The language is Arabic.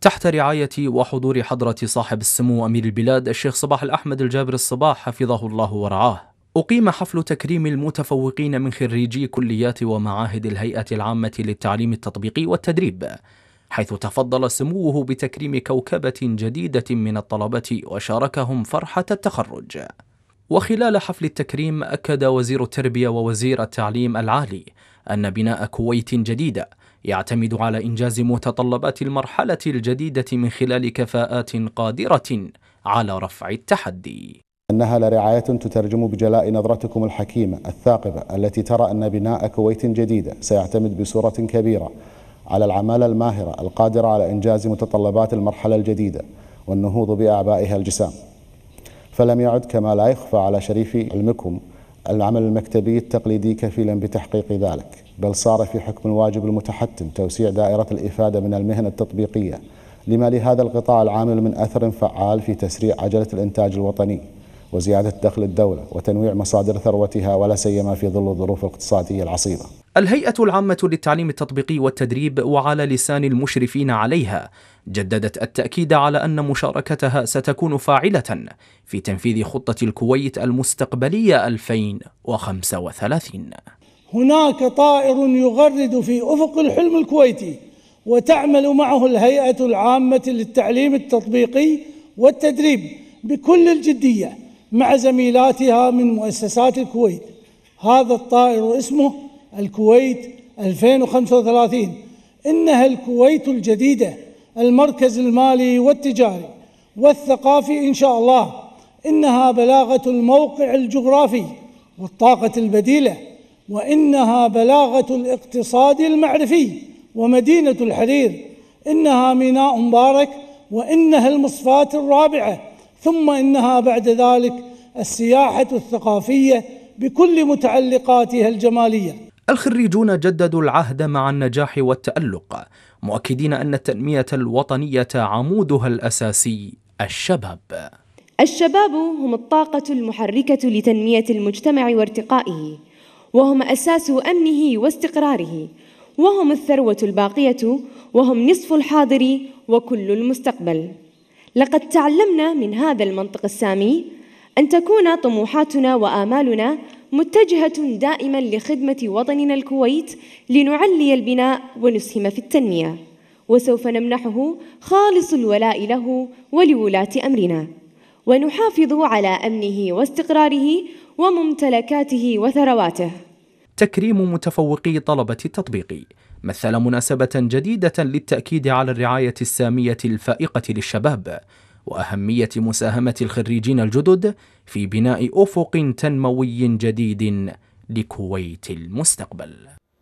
تحت رعاية وحضور حضرة صاحب السمو أمير البلاد الشيخ صباح الأحمد الجابر الصباح حفظه الله ورعاه أقيم حفل تكريم المتفوقين من خريجي كليات ومعاهد الهيئة العامة للتعليم التطبيقي والتدريب حيث تفضل سموه بتكريم كوكبة جديدة من الطلبة وشاركهم فرحة التخرج وخلال حفل التكريم أكد وزير التربية ووزير التعليم العالي أن بناء كويت جديدة يعتمد على إنجاز متطلبات المرحلة الجديدة من خلال كفاءات قادرة على رفع التحدي أنها لرعاية تترجم بجلاء نظرتكم الحكيمة الثاقبة التي ترى أن بناء كويت جديدة سيعتمد بصورة كبيرة على العمالة الماهرة القادرة على إنجاز متطلبات المرحلة الجديدة والنهوض بأعبائها الجسام فلم يعد كما لا يخفى على شريف علمكم العمل المكتبي التقليدي كفيلا بتحقيق ذلك بل صار في حكم الواجب المتحتم توسيع دائرة الإفادة من المهن التطبيقية لما لهذا القطاع العامل من أثر فعال في تسريع عجلة الإنتاج الوطني وزيادة دخل الدولة وتنويع مصادر ثروتها ولا سيما في ظل الظروف الاقتصادية العصيبة. الهيئة العامة للتعليم التطبيقي والتدريب وعلى لسان المشرفين عليها جددت التأكيد على أن مشاركتها ستكون فاعلة في تنفيذ خطة الكويت المستقبلية 2035. هناك طائر يغرد في أفق الحلم الكويتي وتعمل معه الهيئة العامة للتعليم التطبيقي والتدريب بكل الجديه مع زميلاتها من مؤسسات الكويت هذا الطائر اسمه الكويت 2035 إنها الكويت الجديدة المركز المالي والتجاري والثقافي إن شاء الله إنها بلاغة الموقع الجغرافي والطاقة البديلة وإنها بلاغة الاقتصاد المعرفي ومدينة الحرير إنها ميناء مبارك وإنها المصفاة الرابعة ثم انها بعد ذلك السياحه الثقافيه بكل متعلقاتها الجماليه. الخريجون جددوا العهد مع النجاح والتالق، مؤكدين ان التنميه الوطنيه عمودها الاساسي الشباب. الشباب هم الطاقه المحركه لتنميه المجتمع وارتقائه، وهم اساس امنه واستقراره، وهم الثروه الباقيه، وهم نصف الحاضر وكل المستقبل. لقد تعلمنا من هذا المنطق السامي أن تكون طموحاتنا وآمالنا متجهة دائما لخدمة وطننا الكويت لنعلي البناء ونسهم في التنمية وسوف نمنحه خالص الولاء له ولولاة أمرنا ونحافظ على أمنه واستقراره وممتلكاته وثرواته تكريم متفوقي طلبة التطبيق مثل مناسبة جديدة للتأكيد على الرعاية السامية الفائقة للشباب وأهمية مساهمة الخريجين الجدد في بناء أفق تنموي جديد لكويت المستقبل